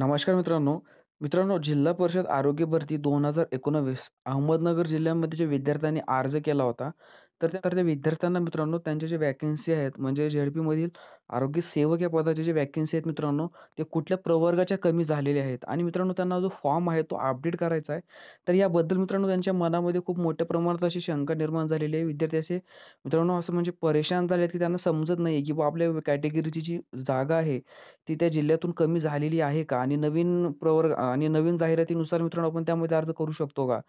नमस्कार मित्रांनो. मित्रांनो, जिल्हा परिषद आरोग्य भरती दोन हजार 2019 अहमदनगर जिल्ह्यामध्ये जे विद्यार्थ्यांनी अर्ज केला होता तर त्या तर त्या विद्यार्थ्यांना मित्रांनो त्यांच्या ज्या वॅकन्सी आहेत म्हणजे मधील आरोग्य सेवक या पदाच्या जे वॅकन्सी आहेत मित्रांनो, ते कुठल्या प्रवर्गाच्या कमी झालेले आहेत आणि मित्रांनो त्यांना जो फॉर्म आहे तो अपडेट करायचा आहे. तर याबद्दल मित्रांनो त्यांच्या मनामध्ये खूप मोठ्या प्रमाणात अशी शंका निर्माण झालेली आहे. विद्यार्थी असे मित्रांनो असं म्हणजे परेशान आहेत की त्यांना समजत नाही आहे, की बुवा आपल्या कॅटेगरीची जी जागा आहे, ती त्या जिल्ह्यातून कमी झालेली आहे का? आणि नवीन प्रवर्ग आणि नवीन जाहिरातीनुसार मित्रांनो आपण त्यामध्ये अर्ज करू शकतो का?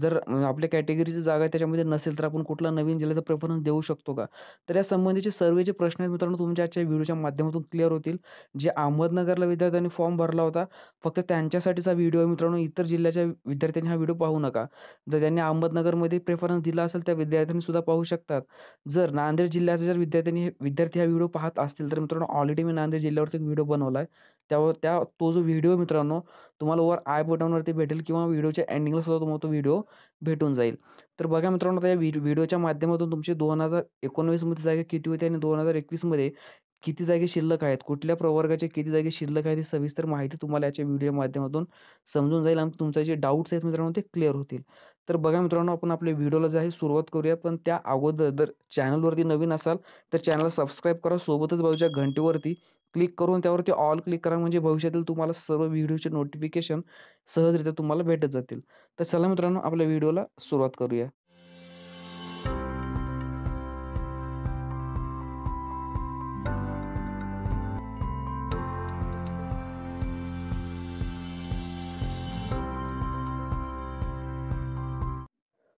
जर आपल्या कॅटेगरीची जागा त्याच्यामध्ये नसेल, तर आपण कुठला नवीन जिल्ह्याचा प्रेफरन्स देऊ शकतो का तर या संबंधीचे सर्व जे प्रश्न आहेत मित्रांनो तुमच्या आजच्या व्हिडिओच्या माध्यमातून क्लिअर होतील जे अहमदनगरला विद्यार्थ्यांनी फॉर्म भरला होता फक्त त्यांच्यासाठीचा व्हिडिओ आहे मित्रांनो इतर जिल्ह्याच्या विद्यार्थ्यांनी हा व्हिडिओ पाहू नका जर त्यांनी अहमदनगरमध्ये प्रेफरन्स दिला असेल त्या विद्यार्थ्यांनी सुद्धा पाहू शकतात जर नांदेड जिल्ह्याचे जर विद्यार्थ्यांनी विद्यार्थी हा व्हिडिओ पाहत असतील तर मित्रांनो ऑलरेडी मी नांदेड जिल्ह्यावरती व्हिडिओ बनवला आहे त्यावर त्या तो जो व्हिडिओ मित्रांनो तुम्हाला वर आय बटनवरती भेटेल किंवा व्हिडिओच्या एंडिंगला सुद्धा तुम्हाला तो व्हिडिओ भेटून जाईल तर बघा मित्रांनो त्या व्हि व्हिडिओच्या माध्यमातून तुमचे दोन हजार एकोणवीसमध्ये जागा किती होते आणि दोन हजार एकवीसमध्ये किती जागे शिल्लक आहेत कुठल्या प्रवर्गाचे किती जागे शिल्लक आहेत ही सविस्तर माहिती तुम्हाला याच्या व्हिडिओ माध्यमातून समजून जाईल आणि तुमचे जे डाऊट्स आहेत मित्रांनो ते क्लिअर होतील तर बघा मित्रांनो आपण आपल्या व्हिडिओला जे आहे सुरुवात करूया पण त्या अगोदर जर चॅनलवरती नवीन असाल तर चॅनलला सबस्क्राईब करा सोबतच बाजूच्या घंटेवरती क्लिक करून त्यावरती ऑल क्लिक करा म्हणजे भविष्यातील तुम्हाला सर्व व्हिडिओचे नोटिफिकेशन सहजरित्या तुम्हाला भेटत जातील तर चला मित्रांनो आपल्या व्हिडिओला सुरुवात करूया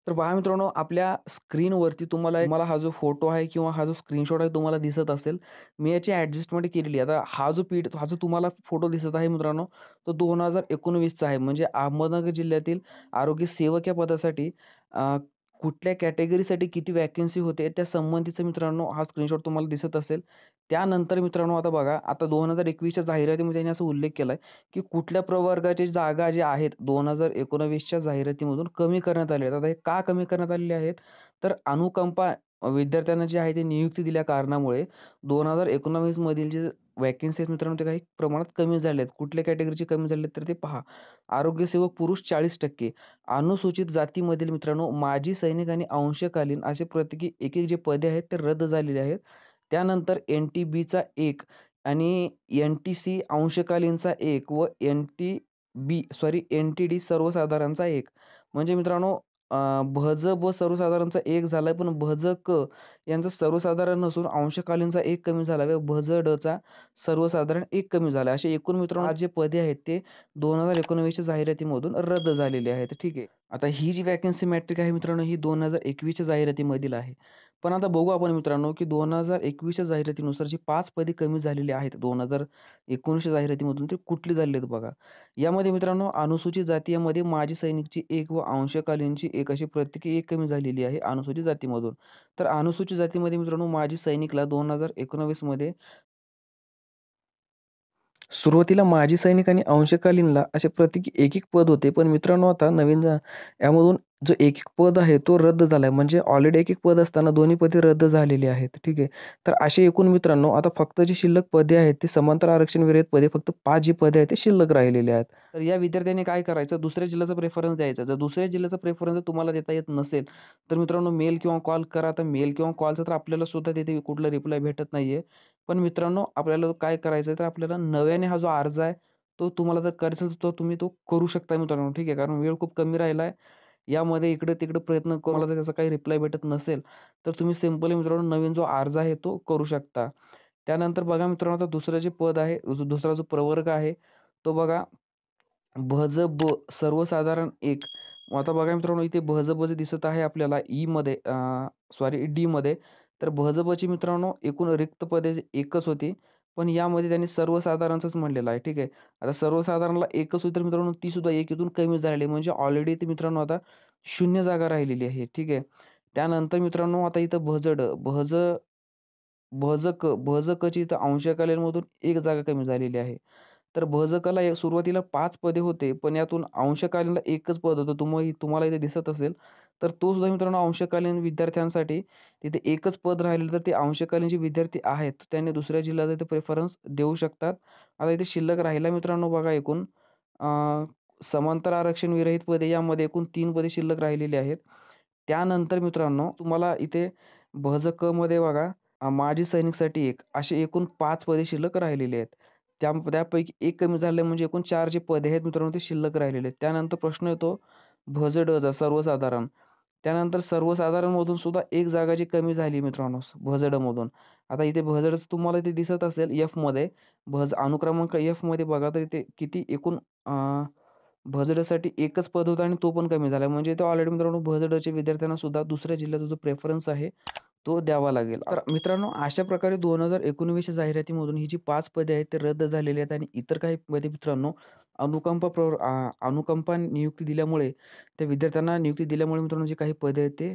तर पहा मित्रांनो आपल्या स्क्रीनवरती तुम्हाला मला हा जो फोटो आहे किंवा हा जो स्क्रीनशॉट आहे तुम्हाला दिसत असेल मी याची ॲडजस्टमेंट केलेली आता हा जो पीड हा जो तुम्हाला फोटो दिसत आहे मित्रांनो तो दोन हजार एकोणवीसचा आहे म्हणजे अहमदनगर जिल्ह्यातील आरोग्य सेवक या पदासाठी कुठल्या कॅटेगरीसाठी किती वॅकन्सी होते त्या संबंधीचं मित्रांनो हा स्क्रीनशॉट तुम्हाला दिसत असेल त्यानंतर मित्रांनो आता बघा आता दोन हजार एकवीसच्या जाहिरातीमध्ये त्यांनी असा उल्लेख केला आहे की कुठल्या प्रवर्गाचे जागा जे आहेत दोन हजार एकोणवीसच्या जाहिरातीमधून कमी करण्यात आले आहेत आता हे का कमी करण्यात आलेले आहेत तर अनुकंपा विद्यार्थ्यांना जे आहे ते नियुक्ती दिल्या कारणामुळे दोन हजार एकोणावीसमधील जे वॅकन्सी मित्रांनो, ते काही प्रमाणात कमी झाले आहेत. कुठल्या कॅटेगरीचे कमी झाले आहेत, तर ते पहा. आरोग्यसेवक पुरुष टक्के अनुसूचित जातीमधील मित्रांनो, माजी सैनिक आणि अंशकालीन असे प्रत्येकी एक-एक जे पदे आहेत, ते रद्द झालेले आहेत. त्यानंतर एन-टी-बीचा एक आणि एन-टी-सी अंशकालीनचा एक व एन-टी-बी सॉरी एन-टी-डी सर्वसाधारणचा एक म्हणजे मित्रांनो भज ब सर्वसाधारणचा एक झाला पण भज क यांचा सर्वसाधारण नसून अंशकालीनचा एक कमी झाला आहे. भज डचा सर्वसाधारण एक कमी झाला आहे. असे एकूण मित्रांनो आज जे पदे आहेत ते दोन हजार एकोणवीसच्या जाहिरातीमधून रद्द झालेले आहेत. ठीक आहे. आता ही जी वॅकन्सी मॅट्रिक आहे मित्रांनो, ही दोन हजार एकवीसच्या जाहिरातीमधील आहे. पण आता बघू आपण मित्रांनो की दोन हजार एकवीसच्या जाहिरातीनुसार जी पाच पदे कमी झालेली आहेत दोन हजार एकोणीसच्या जाहिरातीमधून ते कुठली झालेली आहेत बघा यामध्ये मित्रांनो अनुसूचित यामध्ये माजी सैनिकची एक व अंशकालीनची एक अशी प्रत्येकी एक कमी झालेली आहे अनुसूचित जातीमधून तर अनुसूचित जातीमध्ये मित्रांनो माजी सैनिकला दोन हजार एकोणवीसमध्ये सुरुवातीला माजी सैनिक आणि अंशकालीनला असे प्रत्येकी एक एक पद होते पण मित्रांनो आता नवीन यामधून जो एक एक पद आहे तो रद्द झाला आहे म्हणजे ऑलरेडी एक एक पद असताना दोन्ही पदे रद्द झालेली आहेत ठीक आहे तर असे एकूण मित्रांनो आता फक्त जे शिल्लक पदे आहेत ते समांतर आरक्षण विरहित पदे फक्त पाच जी पदे आहेत ते शिल्लक राहिलेले आहेत तर या विद्यार्थ्यांनी काय करायचं दुसऱ्या जिल्ह्याचा प्रेफरन्स द्यायचा जर दुसऱ्या जिल्ह्याचा प्रेफरन्स तुम्हाला देता येत नसेल तर मित्रांनो मेल किंवा कॉल करा तर मेल किंवा कॉलचा तर आपल्याला सुद्धा तिथे कुठला रिप्लाय भेटत नाही पण मित्रांनो आपल्याला काय करायचं तर आपल्याला नव्याने हा जो अर्ज आहे तो तुम्हाला जर करायचा तो तुम्ही तो करू शकता मित्रांनो ठीक आहे कारण वेळ खूप कमी राहिला आहे यामध्ये इकडे तिकडे प्रयत्न हो. करून त्याचा काही रिप्लाय भेटत नसेल, तर तुम्ही सिम्पली मित्रांनो नवीन जो अर्ज आहे तो करू शकता. त्यानंतर बघा मित्रांनो आता दुसरं जे पद आहे, दुसरा जो प्रवर्ग आहे, तो बघा भ, ब सर्वसाधारण एक आता बघा मित्रांनो इथे भ, ब जे दिसत आहे आपल्याला ई मध्ये अ, सॉरी डीमध्ये तर भ, बची मित्रांनो एकूण रिक्त पदे एकच होती. पण यामध्ये त्यांनी सर्वसाधारणच म्हणलेलं आहे ठीक आहे आता सर्वसाधारणला एकच होती तर मित्रांनो ती सुद्धा एक इथून कमी झालेली म्हणजे ऑलरेडी ते मित्रांनो आता शून्य जागा राहिलेली आहे ठीक आहे त्यानंतर मित्रांनो आता इथं भजड भज भजक भजकची इथं अंशकालीनमधून एक जागा कमी झालेली आहे तर भजकाला सुरुवातीला पाच पदे होते पण यातून अंशकालीनला एकच पद होतं तुम्ही तुम्हाला इथे दिसत असेल तर तो सुद्धा मित्रांनो अंशकालीन विद्यार्थ्यांसाठी तिथे एकच पद राहिलेलं तर ते अंशकालीन जे विद्यार्थी आहेत त्यांनी दुसऱ्या जिल्ह्यात इथे प्रेफरन्स देऊ शकतात आता इथे शिल्लक राहिला मित्रांनो बघा एकूण समांतर आरक्षण विरहित पदे यामध्ये एकूण तीन पदे शिल्लक राहिलेली आहेत त्यानंतर मित्रांनो तुम्हाला इथे भज क मध्ये बघा माजी सैनिकसाठी एक असे एकूण पाच पदे शिल्लक राहिलेले आहेत त्या त्यापैकी एक कमी झाले म्हणजे एकूण चार जे पदे आहेत मित्रांनो ते शिल्लक राहिलेले आहेत त्यानंतर प्रश्न येतो भज ड सर्वसाधारण त्यानंतर सर्वसाधारणमधून सुद्धा एक जागा जी कमी झाली मित्रांनो भजडमधून आता इथे भजडच तुम्हाला ते दिसत असेल एफमध्ये भज अनुक्रमांक एफमध्ये बघा तर इथे किती एकूण भजडसाठी एकच पद होतं आणि तो पण कमी झाला म्हणजे ते ऑलरेडी मित्रांनो भजडच्या विद्यार्थ्यांना सुद्धा दुसऱ्या जिल्ह्याचा जो प्रेफरन्स आहे तो द्यावा लागेल तर मित्रांनो अशा प्रकारे दोन हजार एकोणवीसच्या जाहिरातीमधून ही जी पाच पदे आहेत ते रद्द झालेली आहेत आणि इतर काही पदे मित्रांनो अनुकंपा प्र अनुकंपा नियुक्ती दिल्यामुळे त्या विद्यार्थ्यांना नियुक्ती दिल्यामुळे मित्रांनो जी काही पदे आहेत ते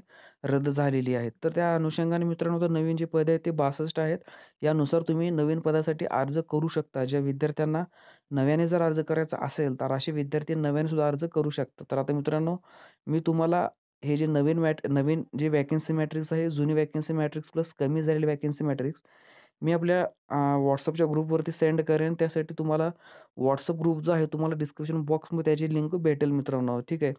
रद्द झालेली आहेत तर त्या अनुषंगाने मित्रांनो तर नवीन जे पदे आहेत ते बासष्ट आहेत यानुसार तुम्ही नवीन पदासाठी अर्ज करू शकता ज्या विद्यार्थ्यांना नव्याने जर अर्ज करायचा असेल तर असे विद्यार्थी नव्याने सुद्धा अर्ज करू शकतात तर आता मित्रांनो मी तुम्हाला हे जे नवीन मॅट नवीन जे वॅकन्सी मॅट्रिक्स आहे जुनी वॅकन्सी मॅट्रिक्स प्लस कमी झालेली वॅकन्सी मॅट्रिक्स मी आपल्या व्हॉट्सअपच्या ग्रुपवरती सेंड करेन. त्यासाठी तुम्हाला व्हॉट्सअप ग्रुप जो आहे, तुम्हाला डिस्क्रिप्शन बॉक्समध्ये त्याची लिंक भेटेल मित्रांनो, ठीक आहे.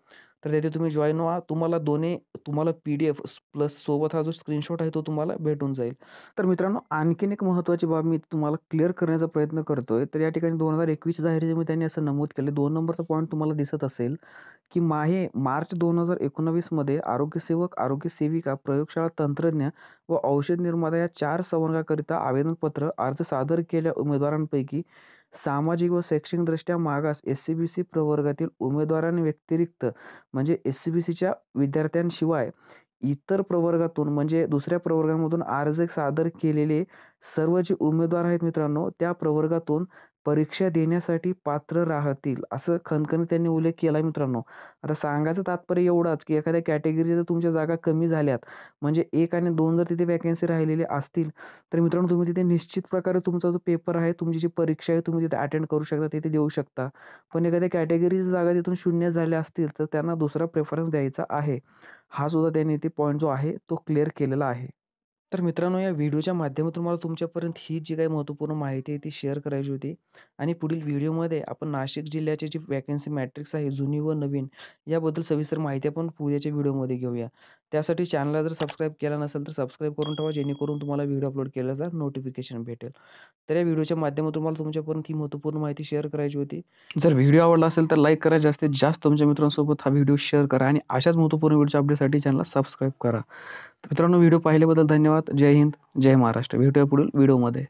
तर तिथे तुम्ही जॉईन व्हा. तुम्हाला दोन्ही तुम्हाला पी-डी-एफ प्लस सोबत हा जो स्क्रीनशॉट आहे, तो तुम्हाला भेटून जाईल. तर मित्रांनो, आणखीन एक महत्त्वाची बाब मी तुम्हाला क्लिअर करण्याचा प्रयत्न करतोय. तर या ठिकाणी दोन हजार 2021 मी त्यांनी असं नमूद केलं. दोन नंबरचा पॉईंट तुम्हाला दिसत असेल, की माहे मार्च दोन हजार एकोणावीसमध्ये आरोग्यसेवक, आरोग्य सेविका, प्रयोगशाळा तंत्रज्ञ व औषध निर्माता या चार संवर्गाकरिता आवेदनपत्र अर्ज सादर केल्या उमेदवारांपैकी सामाजिक व शैक्षणिकदृष्ट्या मागास एस सी बी सी प्रवर्गातील उमेदवारांव्यतिरिक्त म्हणजे एस सी बी सीच्या विद्यार्थ्यांशिवाय इतर प्रवर्गातून म्हणजे दुसऱ्या प्रवर्गामधून अर्ज सादर केलेले सर्व जे उमेदवार आहेत मित्रांनो त्या प्रवर्गातून परीक्षा देण्यासाठी पात्र राहतील असं खनखनी त्यांनी उल्लेख केला आहे मित्रांनो आता सांगायचं तात्पर्य एवढाच की एखाद्या कॅटेगरीच्या जर तुमच्या जागा कमी झाल्यात म्हणजे एक आणि दोन जर तिथे वॅकन्सी राहिलेली असतील तर मित्रांनो तुम्ही तिथे निश्चित प्रकारे तुमचा जो पेपर आहे तुमची जी परीक्षा आहे तुम्ही तिथे अटेंड करू शकता तिथे देऊ शकता पण एखाद्या कॅटेगरीच्या जागा तिथून शून्य झाल्या असतील तर त्यांना दुसरा प्रेफरन्स द्यायचा आहे हा सुद्धा त्यांनी ते पॉईंट जो आहे तो क्लिअर केलेला आहे तर मित्रांनो, या व्हिडिओच्या माध्यमातून मला तुमच्यापर्यंत ही जी काही महत्त्वपूर्ण माहिती आहे ती शेअर करायची होती आणि पुढील व्हिडिओमध्ये आपण नाशिक जिल्ह्याची जी वॅकन्सी मॅट्रिक्स आहे जुनी व नवीन याबद्दल सविस्तर माहिती आपण पुढच्या व्हिडिओमध्ये घेऊया. त्यासाठी चॅनलला जर सबस्क्राईब केला नसेल तर सबस्क्राईब करून ठेवा जेणेकरून तुम्हाला व्हिडिओ अपलोड केल्याचा नोटिफिकेशन भेटेल तर या व्हिडिओच्या माध्यमातून तुम्हाला तुमच्यापर्यंत ही महत्त्वपूर्ण माहिती शेअर करायची होती जर व्हिडिओ आवडला असेल तर लाईक करा जास्तीत जास्त तुमच्या मित्रांसोबत हा व्हिडिओ शेअर करा आणि अशाच महत्त्वपूर्ण व्हिडिओच्या अपडेटसाठी चॅनलला सबस्क्राईब करा तर मित्रांनो व्हिडिओ पाहिल्याबद्दल धन्यवाद जय हिंद जय महाराष्ट्र भेटूया पुढील व्हिडिओमध्ये